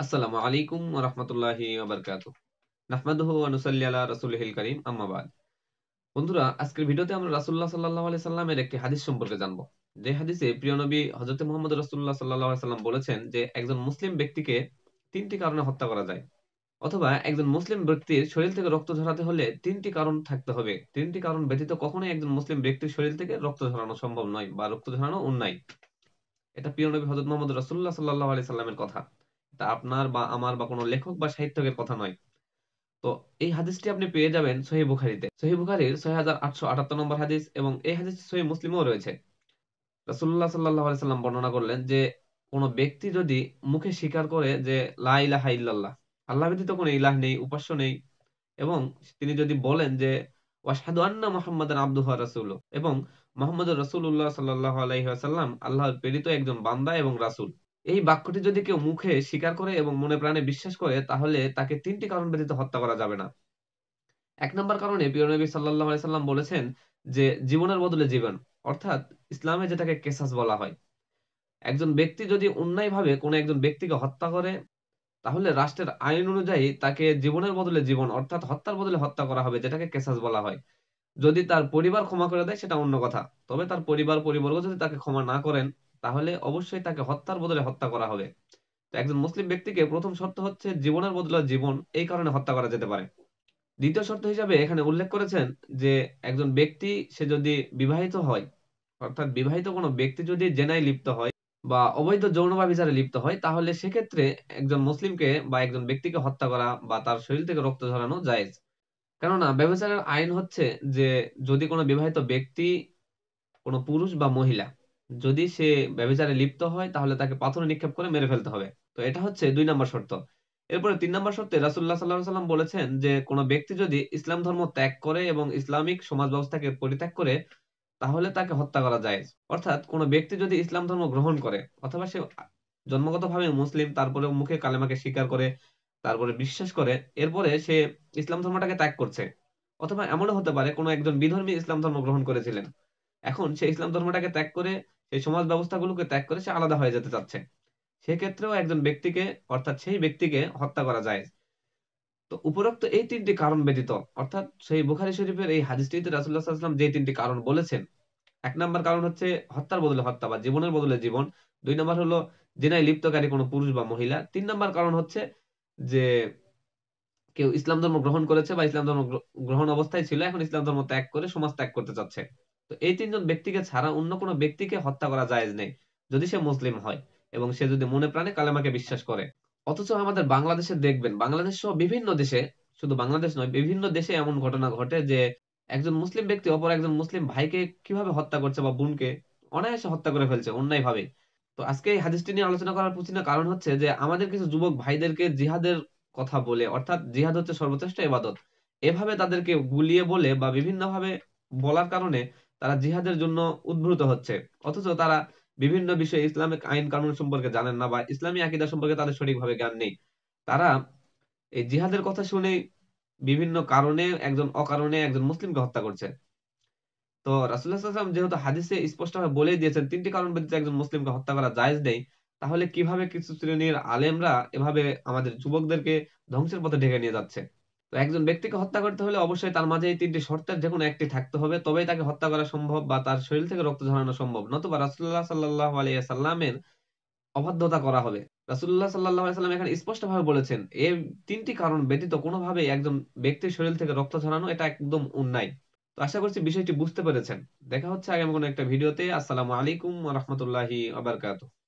আসসালামু আলাইকুম নাহমাদুহু বন্ধুরা আজকের ভিডিওতে আমরা সাল্লামের একটি হাদিস সম্পর্কে জানব যে হাদিসে সাল্লাম বলেছেন যে একজন মুসলিম ব্যক্তিকে তিনটি কারণে হত্যা করা যায় অথবা একজন মুসলিম ব্যক্তির শরীর থেকে রক্ত ঝরাতে হলে তিনটি কারণ থাকতে হবে তিনটি কারণ ব্যতীত কখনোই একজন মুসলিম ব্যক্তির শরীর থেকে রক্ত ঝরানো সম্ভব নয় বা রক্ত ঝরানো অন্যায় এটা প্রিয় নবী হযরত মুহাম্মদ রাসূলুল্লাহ সাল্লাল্লাহু সাল্লামের কথা তা আপনার বা আমার বা কোনো লেখক বা সাহিত্যকের কথা নয় তো এই হাদিসটি আপনি পেয়ে যাবেন সহি বুখারিতে সহি বুখারির ছয় হাজার আটশো আটাত্তর নম্বর হাদিস এবং এই হাদিস সহি মুসলিমও রয়েছে রাসুল্লাহ সাল্লাহ সাল্লাম বর্ণনা করলেন যে কোনো ব্যক্তি যদি মুখে স্বীকার করে যে লা ইলাহা ইল্লাল্লাহ আল্লাহ ব্যতীত কোনো ইলাহ নেই উপাস্য নেই এবং তিনি যদি বলেন যে ওয়াসাদু আন্না মোহাম্মদ আব্দুহ রাসুল এবং মোহাম্মদ রসুল্লাহ সাল্লাহ আলহিহাসাল্লাম আল্লাহর প্রেরিত একজন বান্দা এবং রাসুল এই বাক্যটি যদি কেউ মুখে স্বীকার করে এবং মনে প্রাণে বিশ্বাস করে তাহলে তাকে তিনটি কারণ ব্যতীত হত্যা করা যাবে না এক নম্বর কারণে পিয়নবী সাল্লাহ সাল্লাম বলেছেন যে জীবনের বদলে জীবন অর্থাৎ ইসলামে যেটাকে কেসাস বলা হয় একজন ব্যক্তি যদি অন্যায়ভাবে কোনো একজন ব্যক্তিকে হত্যা করে তাহলে রাষ্ট্রের আইন অনুযায়ী তাকে জীবনের বদলে জীবন অর্থাৎ হত্যার বদলে হত্যা করা হবে যেটাকে কেসাস বলা হয় যদি তার পরিবার ক্ষমা করে দেয় সেটা অন্য কথা তবে তার পরিবার পরিবর্গ যদি তাকে ক্ষমা না করেন তাহলে অবশ্যই তাকে হত্যার বদলে হত্যা করা হবে একজন মুসলিম ব্যক্তিকে প্রথম শর্ত হচ্ছে জীবনের বদলে জীবন এই কারণে হত্যা করা যেতে পারে দ্বিতীয় শর্ত হিসাবে এখানে উল্লেখ করেছেন যে একজন ব্যক্তি সে যদি বিবাহিত হয় অর্থাৎ বিবাহিত কোনো ব্যক্তি যদি জেনায় লিপ্ত হয় বা অবৈধ যৌন বিচারে লিপ্ত হয় তাহলে সেক্ষেত্রে একজন মুসলিমকে বা একজন ব্যক্তিকে হত্যা করা বা তার শরীর থেকে রক্ত ঝরানো জায়েজ কেননা ব্যবচারের আইন হচ্ছে যে যদি কোনো বিবাহিত ব্যক্তি কোনো পুরুষ বা মহিলা যদি সে ব্যবচারে লিপ্ত হয় তাহলে তাকে পাথর নিক্ষেপ করে মেরে ফেলতে হবে তো এটা হচ্ছে দুই নম্বর শর্ত এরপরে তিন নম্বর শর্তে রাসুল্লাহ সাল্লাহ সাল্লাম বলেছেন যে কোনো ব্যক্তি যদি ইসলাম ধর্ম ত্যাগ করে এবং ইসলামিক সমাজ ব্যবস্থাকে পরিত্যাগ করে তাহলে তাকে হত্যা করা যায় অর্থাৎ কোনো ব্যক্তি যদি ইসলাম ধর্ম গ্রহণ করে অথবা সে জন্মগতভাবে মুসলিম তারপরে মুখে কালেমাকে স্বীকার করে তারপরে বিশ্বাস করে এরপরে সে ইসলাম ধর্মটাকে ত্যাগ করছে অথবা এমনও হতে পারে কোনো একজন বিধর্মী ইসলাম ধর্ম গ্রহণ করেছিলেন এখন সে ইসলাম ধর্মটাকে ত্যাগ করে সেই সমাজ ব্যবস্থাগুলোকে ত্যাগ করে সে আলাদা হয়ে যেতে চাচ্ছে সেক্ষেত্রেও একজন ব্যক্তিকে অর্থাৎ সেই ব্যক্তিকে হত্যা করা যায় তো উপরোক্ত এই তিনটি কারণ ব্যতীত অর্থাৎ সেই বুখারি শরীফের এই হাদিসটিতে রাসুল্লাহ সাল্লাম যে তিনটি কারণ বলেছেন এক নম্বর কারণ হচ্ছে হত্যার বদলে হত্যা বা জীবনের বদলে জীবন দুই নম্বর হলো জেনায় লিপ্তকারী কোনো পুরুষ বা মহিলা তিন নম্বর কারণ হচ্ছে যে কেউ ইসলাম ধর্ম গ্রহণ করেছে বা ইসলাম ধর্ম গ্রহণ অবস্থায় ছিল এখন ইসলাম ধর্ম ত্যাগ করে সমাজ ত্যাগ করতে চাচ্ছে তো এই তিনজন ব্যক্তিকে ছাড়া অন্য কোনো ব্যক্তিকে হত্যা করা জায়েজ নেই যদি সে মুসলিম হয় এবং সে যদি মনে প্রাণে কালেমাকে বিশ্বাস করে অথচ আমাদের বাংলাদেশে দেখবেন বাংলাদেশ সহ বিভিন্ন দেশে শুধু বাংলাদেশ নয় বিভিন্ন দেশে এমন ঘটনা ঘটে যে একজন মুসলিম ব্যক্তি অপর একজন মুসলিম ভাইকে কিভাবে হত্যা করছে বা বোনকে অনায়াসে হত্যা করে ফেলছে অন্যায় ভাবে তো আজকে এই হাদিসটি নিয়ে আলোচনা করার পিছনে কারণ হচ্ছে যে আমাদের কিছু যুবক ভাইদেরকে জিহাদের কথা বলে অর্থাৎ জিহাদ হচ্ছে সর্বশ্রেষ্ঠ ইবাদত এভাবে তাদেরকে গুলিয়ে বলে বা বিভিন্নভাবে বলার কারণে তারা জিহাদের জন্য উদ্ভূত হচ্ছে অথচ তারা বিভিন্ন বিষয়ে ইসলামিক আইন কানুন সম্পর্কে জানেন না বা ইসলামী আকিদা সম্পর্কে তাদের সঠিকভাবে জ্ঞান নেই তারা এই জিহাদের কথা শুনে বিভিন্ন কারণে একজন অকারণে একজন মুসলিমকে হত্যা করছে তো রাসুল্লাহাম যেহেতু হাদিসে স্পষ্টভাবে বলে দিয়েছেন তিনটি কারণ ব্যতীত একজন মুসলিমকে হত্যা করা জায়েজ নেই তাহলে কিভাবে কিছু শ্রেণীর আলেমরা এভাবে আমাদের যুবকদেরকে ধ্বংসের পথে ঢেকে নিয়ে যাচ্ছে তো একজন ব্যক্তিকে হত্যা করতে হলে অবশ্যই তার মাঝে এই তিনটি শর্তের যে কোনো একটি থাকতে হবে তবেই তাকে হত্যা করা সম্ভব বা তার শরীর থেকে রক্ত ঝরানো সম্ভব নতুবা রাসুল্লাহ সাল্লাহ আলিয়াল্লামের অবাধ্যতা করা হবে রাসুল্লাহ সাল্লাহ সাল্লাম এখানে স্পষ্টভাবে বলেছেন এ তিনটি কারণ ব্যতীত কোনোভাবেই একজন ব্যক্তির শরীর থেকে রক্ত ঝরানো এটা একদম অন্যায় তো আশা করছি বিষয়টি বুঝতে পেরেছেন দেখা হচ্ছে আগামী কোনো একটা ভিডিওতে আসসালামু আলাইকুম রহমতুল্লাহি আবরকাত